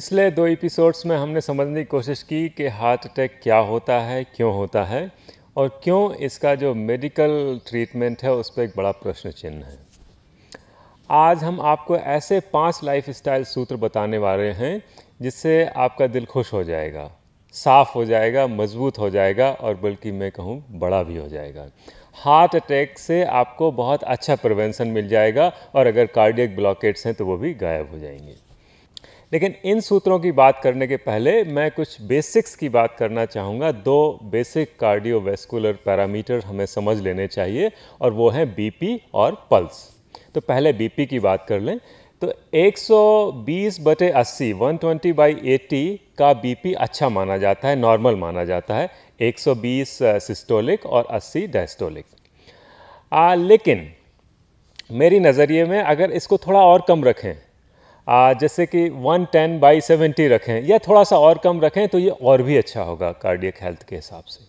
पिछले दो एपिसोड्स में हमने समझने की कोशिश की कि हार्ट अटैक क्या होता है क्यों होता है और क्यों इसका जो मेडिकल ट्रीटमेंट है उस पर एक बड़ा प्रश्न चिन्ह है आज हम आपको ऐसे पांच लाइफ स्टाइल सूत्र बताने वाले हैं जिससे आपका दिल खुश हो जाएगा साफ़ हो जाएगा मजबूत हो जाएगा और बल्कि मैं कहूँ बड़ा भी हो जाएगा हार्ट अटैक से आपको बहुत अच्छा प्रिवेंशन मिल जाएगा और अगर कार्डियक ब्लॉकेट्स हैं तो वो भी गायब हो जाएंगे लेकिन इन सूत्रों की बात करने के पहले मैं कुछ बेसिक्स की बात करना चाहूँगा दो बेसिक कार्डियोवेस्कुलर पैरामीटर हमें समझ लेने चाहिए और वो हैं बीपी और पल्स तो पहले बीपी की बात कर लें तो 120 बटे 80 120 बाई एटी का बीपी अच्छा माना जाता है नॉर्मल माना जाता है 120 सिस्टोलिक और 80 डायस्टोलिक लेकिन मेरी नज़रिए में अगर इसको थोड़ा और कम रखें जैसे कि 110 टेन बाई सेवेंटी रखें या थोड़ा सा और कम रखें तो ये और भी अच्छा होगा कार्डियक हेल्थ के हिसाब से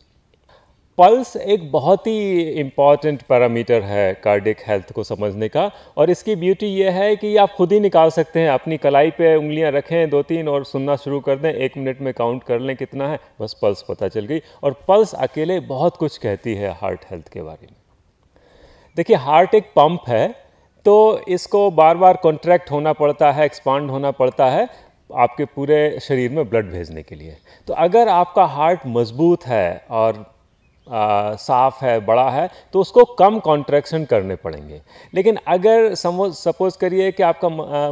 पल्स एक बहुत ही इम्पॉर्टेंट पैरामीटर है कार्डिक हेल्थ को समझने का और इसकी ब्यूटी ये है कि आप खुद ही निकाल सकते हैं अपनी कलाई पे उंगलियां रखें दो तीन और सुनना शुरू कर दें एक मिनट में काउंट कर लें कितना है बस पल्स पता चल गई और पल्स अकेले बहुत कुछ कहती है हार्ट हेल्थ के बारे में देखिए हार्ट एक पंप है तो इसको बार बार कॉन्ट्रैक्ट होना पड़ता है एक्सपांड होना पड़ता है आपके पूरे शरीर में ब्लड भेजने के लिए तो अगर आपका हार्ट मजबूत है और साफ़ है बड़ा है तो उसको कम कॉन्ट्रैक्शन करने पड़ेंगे लेकिन अगर सपोज़ करिए कि आपका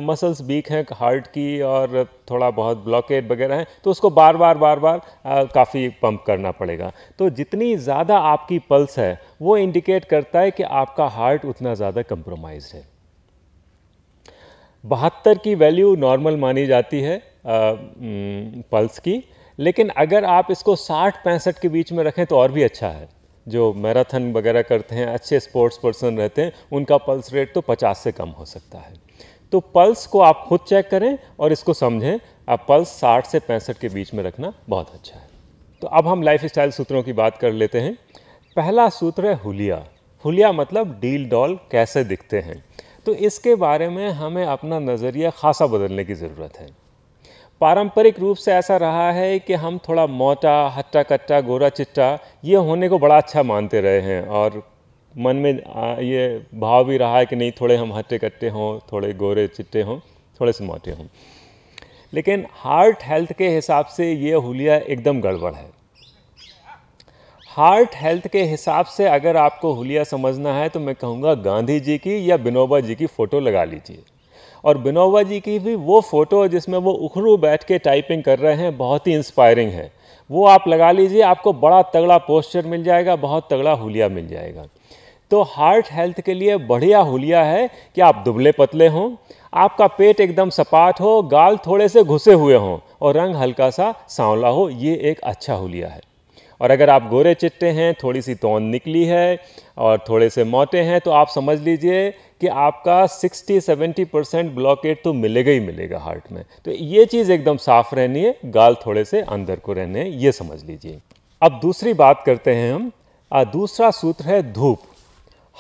मसल्स वीक हैं हार्ट की और थोड़ा बहुत ब्लॉकेट वगैरह हैं तो उसको बार बार बार बार काफ़ी पंप करना पड़ेगा तो जितनी ज़्यादा आपकी पल्स है वो इंडिकेट करता है कि आपका हार्ट उतना ज़्यादा कंप्रोमाइज है बहत्तर की वैल्यू नॉर्मल मानी जाती है आ, पल्स की लेकिन अगर आप इसको साठ पैंसठ के बीच में रखें तो और भी अच्छा है जो मैराथन वगैरह करते हैं अच्छे स्पोर्ट्स पर्सन रहते हैं उनका पल्स रेट तो पचास से कम हो सकता है तो पल्स को आप खुद चेक करें और इसको समझें आप पल्स साठ से पैंसठ के बीच में रखना बहुत अच्छा है तो अब हम लाइफ स्टाइल सूत्रों की बात कर लेते हैं पहला सूत्र है हुलिया हुलिया मतलब डील डॉल कैसे दिखते हैं तो इसके बारे में हमें अपना नज़रिया खासा बदलने की ज़रूरत है पारंपरिक रूप से ऐसा रहा है कि हम थोड़ा मोटा हट्टा कट्टा गोरा चिट्टा ये होने को बड़ा अच्छा मानते रहे हैं और मन में ये भाव भी रहा है कि नहीं थोड़े हम हट्टे कट्टे हों थोड़े गोरे चिट्टे हों थोड़े से मोटे हों लेकिन हार्ट हेल्थ के हिसाब से ये हुलिया एकदम गड़बड़ है हार्ट हेल्थ के हिसाब से अगर आपको हुलिया समझना है तो मैं कहूँगा गांधी जी की या बिनोबा जी की फ़ोटो लगा लीजिए और बिनोवा जी की भी वो फ़ोटो जिसमें वो उखरू बैठ के टाइपिंग कर रहे हैं बहुत ही इंस्पायरिंग है वो आप लगा लीजिए आपको बड़ा तगड़ा पोस्चर मिल जाएगा बहुत तगड़ा हुलिया मिल जाएगा तो हार्ट हेल्थ के लिए बढ़िया हुलिया है कि आप दुबले पतले हों आपका पेट एकदम सपाट हो गाल थोड़े से घुसे हुए हों और रंग हल्का सा सांवला हो ये एक अच्छा हुलिया है और अगर आप गोरे चिट्टे हैं थोड़ी सी तोंद निकली है और थोड़े से मोटे हैं तो आप समझ लीजिए कि आपका 60-70 परसेंट ब्लॉकेट तो मिलेगा ही मिलेगा हार्ट में तो ये चीज़ एकदम साफ़ रहनी है गाल थोड़े से अंदर को रहने ये समझ लीजिए अब दूसरी बात करते हैं हम आ, दूसरा सूत्र है धूप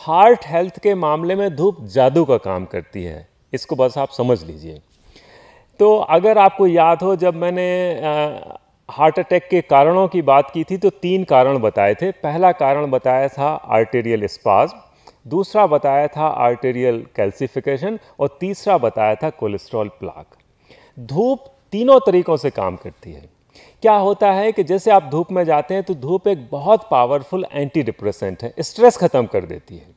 हार्ट हेल्थ के मामले में धूप जादू का काम करती है इसको बस आप समझ लीजिए तो अगर आपको याद हो जब मैंने आ, हार्ट अटैक के कारणों की बात की थी तो तीन कारण बताए थे पहला कारण बताया था आर्टेरियल स्पाज दूसरा बताया था आर्टेरियल कैल्सिफिकेशन और तीसरा बताया था कोलेस्ट्रॉल प्लाक धूप तीनों तरीक़ों से काम करती है क्या होता है कि जैसे आप धूप में जाते हैं तो धूप एक बहुत पावरफुल एंटी डिप्रेसेंट है स्ट्रेस ख़त्म कर देती है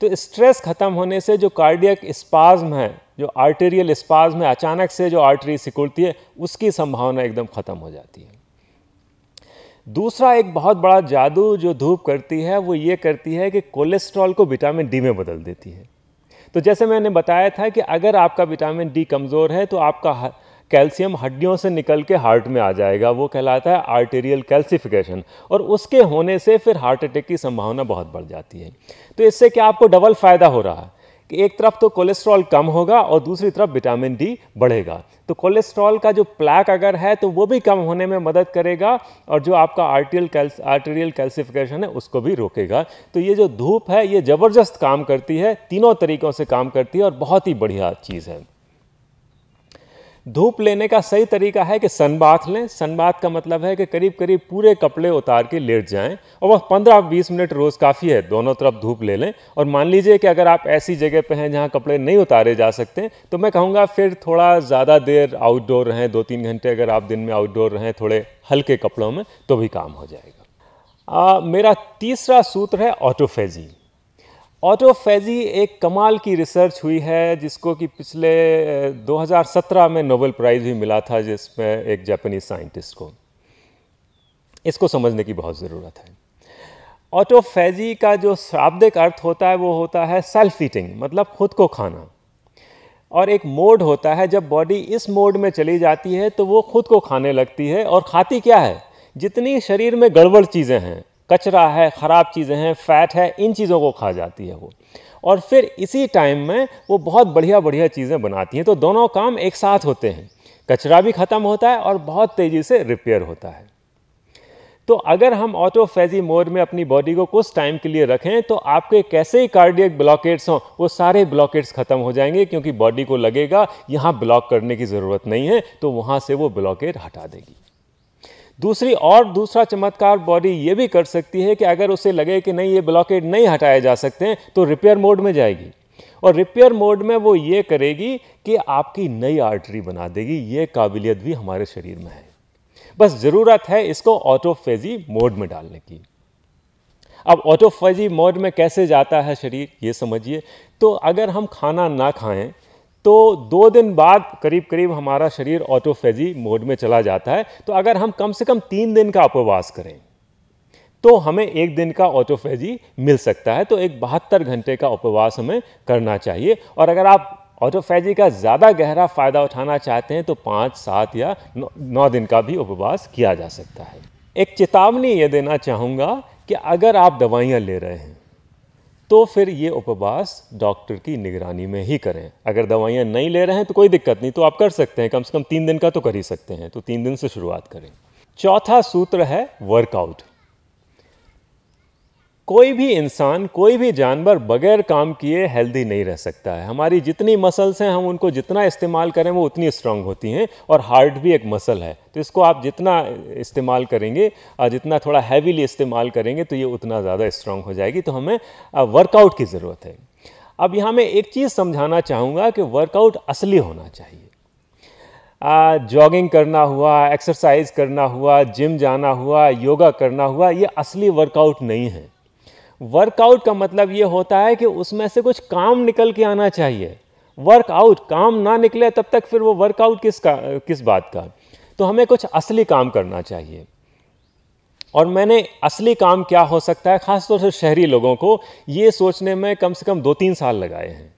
तो स्ट्रेस ख़त्म होने से जो कार्डियक स्पाज्म है जो आर्टेरियल स्पाज्म है अचानक से जो आर्टरी सिकुड़ती है उसकी संभावना एकदम ख़त्म हो जाती है दूसरा एक बहुत बड़ा जादू जो धूप करती है वो ये करती है कि कोलेस्ट्रॉल को विटामिन डी में बदल देती है तो जैसे मैंने बताया था कि अगर आपका विटामिन डी कमज़ोर है तो आपका कैल्शियम हड्डियों से निकल के हार्ट में आ जाएगा वो कहलाता है आर्टेरियल कैल्सिफिकेशन और उसके होने से फिर हार्ट अटैक की संभावना बहुत बढ़ जाती है तो इससे क्या आपको डबल फ़ायदा हो रहा है कि एक तरफ तो कोलेस्ट्रॉल कम होगा और दूसरी तरफ विटामिन डी बढ़ेगा तो कोलेस्ट्रॉल का जो प्लैक अगर है तो वो भी कम होने में मदद करेगा और जो आपका आर्टियल कैल्स आर्टेरियल कैल्सिफिकेशन है उसको भी रोकेगा तो ये जो धूप है ये ज़बरदस्त काम करती है तीनों तरीक़ों से काम करती है और बहुत ही बढ़िया चीज़ है धूप लेने का सही तरीका है कि सन बाथ लें सन बाथ का मतलब है कि करीब करीब पूरे कपड़े उतार के लेट जाएं और वह 15-20 मिनट रोज़ काफ़ी है दोनों तरफ धूप ले लें और मान लीजिए कि अगर आप ऐसी जगह पे हैं जहाँ कपड़े नहीं उतारे जा सकते तो मैं कहूँगा फिर थोड़ा ज़्यादा देर आउटडोर रहें दो तीन घंटे अगर आप दिन में आउटडोर रहें थोड़े हल्के कपड़ों में तो भी काम हो जाएगा आ, मेरा तीसरा सूत्र है ऑटोफेजी ऑटोफेजी एक कमाल की रिसर्च हुई है जिसको कि पिछले 2017 में नोबेल प्राइज़ भी मिला था जिसमें एक जापानी साइंटिस्ट को इसको समझने की बहुत ज़रूरत है ऑटोफेजी का जो शाब्दिक अर्थ होता है वो होता है सेल्फ ईटिंग मतलब खुद को खाना और एक मोड होता है जब बॉडी इस मोड में चली जाती है तो वो खुद को खाने लगती है और खाती क्या है जितनी शरीर में गड़बड़ चीज़ें हैं कचरा है ख़राब चीज़ें हैं फैट है इन चीज़ों को खा जाती है वो और फिर इसी टाइम में वो बहुत बढ़िया बढ़िया चीज़ें बनाती हैं तो दोनों काम एक साथ होते हैं कचरा भी ख़त्म होता है और बहुत तेज़ी से रिपेयर होता है तो अगर हम ऑटोफेजी मोड में अपनी बॉडी को कुछ टाइम के लिए रखें तो आपके कैसे ही कार्डियक ब्लॉकेट्स हों वो सारे ब्लॉकेट्स ख़त्म हो जाएंगे क्योंकि बॉडी को लगेगा यहाँ ब्लॉक करने की ज़रूरत नहीं है तो वहाँ से वो ब्लॉकेट हटा देगी दूसरी और दूसरा चमत्कार बॉडी ये भी कर सकती है कि अगर उसे लगे कि नहीं ये ब्लॉकेट नहीं हटाए जा सकते हैं तो रिपेयर मोड में जाएगी और रिपेयर मोड में वो ये करेगी कि आपकी नई आर्टरी बना देगी ये काबिलियत भी हमारे शरीर में है बस ज़रूरत है इसको ऑटोफेजी मोड में डालने की अब ऑटोफेजी मोड में कैसे जाता है शरीर ये समझिए तो अगर हम खाना ना खाएं तो दो दिन बाद करीब करीब हमारा शरीर ऑटोफेजी मोड में चला जाता है तो अगर हम कम से कम तीन दिन का उपवास करें तो हमें एक दिन का ऑटोफेजी मिल सकता है तो एक बहत्तर घंटे का उपवास हमें करना चाहिए और अगर आप ऑटोफेजी का ज़्यादा गहरा फ़ायदा उठाना चाहते हैं तो पाँच सात या नौ, दिन का भी उपवास किया जा सकता है एक चेतावनी ये देना चाहूँगा कि अगर आप दवाइयाँ ले रहे हैं तो फिर ये उपवास डॉक्टर की निगरानी में ही करें अगर दवाइयाँ नहीं ले रहे हैं तो कोई दिक्कत नहीं तो आप कर सकते हैं कम से कम तीन दिन का तो कर ही सकते हैं तो तीन दिन से शुरुआत करें चौथा सूत्र है वर्कआउट कोई भी इंसान कोई भी जानवर बगैर काम किए हेल्दी नहीं रह सकता है हमारी जितनी मसल्स हैं हम उनको जितना इस्तेमाल करें वो उतनी स्ट्रांग होती हैं और हार्ट भी एक मसल है तो इसको आप जितना इस्तेमाल करेंगे और जितना थोड़ा हैवीली इस्तेमाल करेंगे तो ये उतना ज़्यादा स्ट्रांग हो जाएगी तो हमें वर्कआउट की ज़रूरत है अब यहाँ मैं एक चीज़ समझाना चाहूँगा कि वर्कआउट असली होना चाहिए जॉगिंग करना हुआ एक्सरसाइज करना हुआ जिम जाना हुआ योगा करना हुआ ये असली वर्कआउट नहीं है वर्कआउट का मतलब ये होता है कि उसमें से कुछ काम निकल के आना चाहिए वर्कआउट काम ना निकले तब तक फिर वो वर्कआउट किस का किस बात का तो हमें कुछ असली काम करना चाहिए और मैंने असली काम क्या हो सकता है ख़ासतौर से शहरी लोगों को ये सोचने में कम से कम दो तीन साल लगाए हैं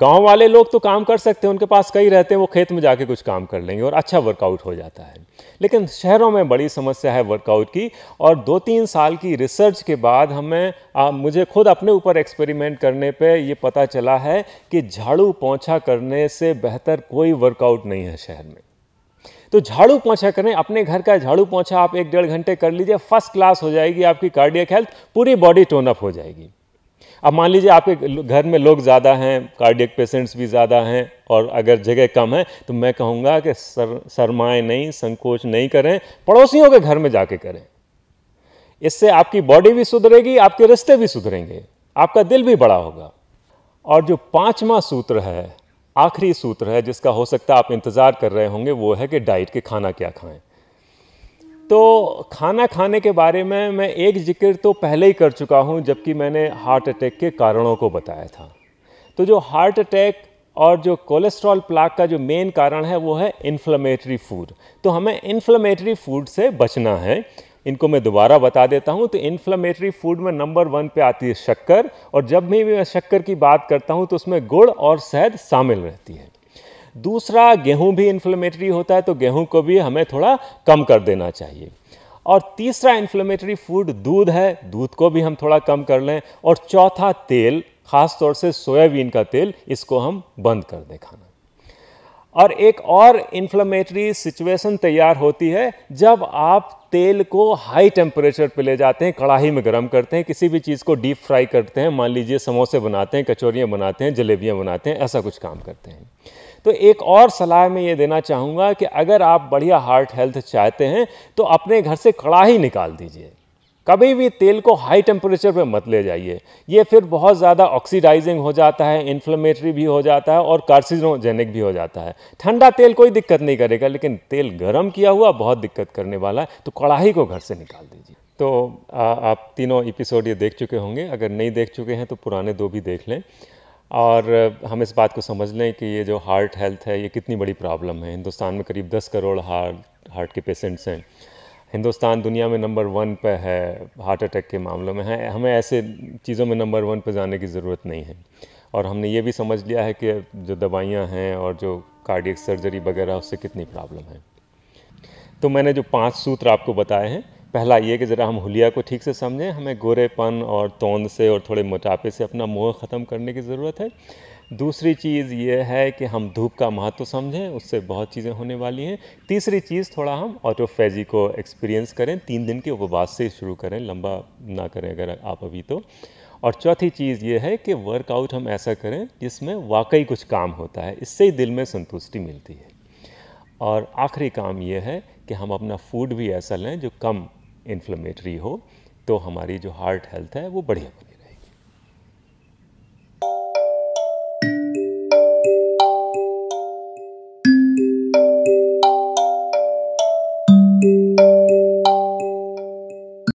गांव वाले लोग तो काम कर सकते हैं उनके पास कई रहते हैं वो खेत में जाके कुछ काम कर लेंगे और अच्छा वर्कआउट हो जाता है लेकिन शहरों में बड़ी समस्या है वर्कआउट की और दो तीन साल की रिसर्च के बाद हमें आ, मुझे खुद अपने ऊपर एक्सपेरिमेंट करने पे ये पता चला है कि झाड़ू पोंछा करने से बेहतर कोई वर्कआउट नहीं है शहर में तो झाड़ू पोंछा करें अपने घर का झाड़ू पोंछा आप एक डेढ़ घंटे कर लीजिए फर्स्ट क्लास हो जाएगी आपकी कार्डियक हेल्थ पूरी बॉडी टोनअप हो जाएगी अब मान लीजिए आपके घर में लोग ज़्यादा हैं कार्डियक पेशेंट्स भी ज़्यादा हैं और अगर जगह कम है तो मैं कहूँगा कि सर सरमाए नहीं संकोच नहीं करें पड़ोसियों के घर में जाके करें इससे आपकी बॉडी भी सुधरेगी आपके रिश्ते भी सुधरेंगे आपका दिल भी बड़ा होगा और जो पाँचवा सूत्र है आखिरी सूत्र है जिसका हो सकता आप इंतज़ार कर रहे होंगे वो है कि डाइट के खाना क्या खाएं तो खाना खाने के बारे में मैं एक जिक्र तो पहले ही कर चुका हूँ जबकि मैंने हार्ट अटैक के कारणों को बताया था तो जो हार्ट अटैक और जो कोलेस्ट्रॉल प्लाक का जो मेन कारण है वो है इन्फ्लेमेटरी फूड तो हमें इन्फ्लेमेटरी फूड से बचना है इनको मैं दोबारा बता देता हूँ तो इन्फ्लेमेटरी फूड में नंबर वन पे आती है शक्कर और जब भी मैं शक्कर की बात करता हूँ तो उसमें गुड़ और शहद शामिल रहती है दूसरा गेहूं भी इन्फ्लेमेटरी होता है तो गेहूं को भी हमें थोड़ा कम कर देना चाहिए और तीसरा इन्फ्लेमेटरी फूड दूध है दूध को भी हम थोड़ा कम कर लें और चौथा तेल ख़ास तौर से सोयाबीन का तेल इसको हम बंद कर दें खाना और एक और इन्फ्लेमेटरी सिचुएशन तैयार होती है जब आप तेल को हाई टेम्परेचर पे ले जाते हैं कढ़ाई में गर्म करते हैं किसी भी चीज़ को डीप फ्राई करते हैं मान लीजिए समोसे बनाते हैं कचौरियाँ बनाते हैं जलेबियाँ बनाते हैं ऐसा कुछ काम करते हैं तो एक और सलाह मैं ये देना चाहूँगा कि अगर आप बढ़िया हार्ट हेल्थ चाहते हैं तो अपने घर से कड़ाही निकाल दीजिए कभी भी तेल को हाई टेम्परेचर पे मत ले जाइए ये फिर बहुत ज़्यादा ऑक्सीडाइजिंग हो जाता है इन्फ्लेमेटरी भी हो जाता है और कार्सिनोजेनिक भी हो जाता है ठंडा तेल कोई दिक्कत नहीं करेगा लेकिन तेल गर्म किया हुआ बहुत दिक्कत करने वाला है तो कड़ाही को घर से निकाल दीजिए तो आ, आप तीनों एपिसोड ये देख चुके होंगे अगर नहीं देख चुके हैं तो पुराने दो भी देख लें और हम इस बात को समझ लें कि ये जो हार्ट हेल्थ है ये कितनी बड़ी प्रॉब्लम है हिंदुस्तान में करीब 10 करोड़ हार्ट हार्ट के पेशेंट्स हैं हिंदुस्तान दुनिया में नंबर वन पे है हार्ट अटैक के मामलों में है हमें ऐसे चीज़ों में नंबर वन पे जाने की ज़रूरत नहीं है और हमने ये भी समझ लिया है कि जो दवाइयाँ हैं और जो कार्डियक सर्जरी वगैरह उससे कितनी प्रॉब्लम है तो मैंने जो पाँच सूत्र आपको बताए हैं पहला ये कि ज़रा हम हुलिया को ठीक से समझें हमें गोरेपन और तोंद से और थोड़े मोटापे से अपना मोह ख़त्म करने की ज़रूरत है दूसरी चीज़ ये है कि हम धूप का महत्व समझें उससे बहुत चीज़ें होने वाली हैं तीसरी चीज़ थोड़ा हम ऑटोफेजी को एक्सपीरियंस करें तीन दिन के उपवास से शुरू करें लंबा ना करें अगर आप अभी तो और चौथी चीज़ ये है कि वर्कआउट हम ऐसा करें जिसमें वाकई कुछ काम होता है इससे ही दिल में संतुष्टि मिलती है और आखिरी काम यह है कि हम अपना फूड भी ऐसा लें जो कम इन्फ्लेमेटरी हो तो हमारी जो हार्ट हेल्थ है वो बढ़िया बने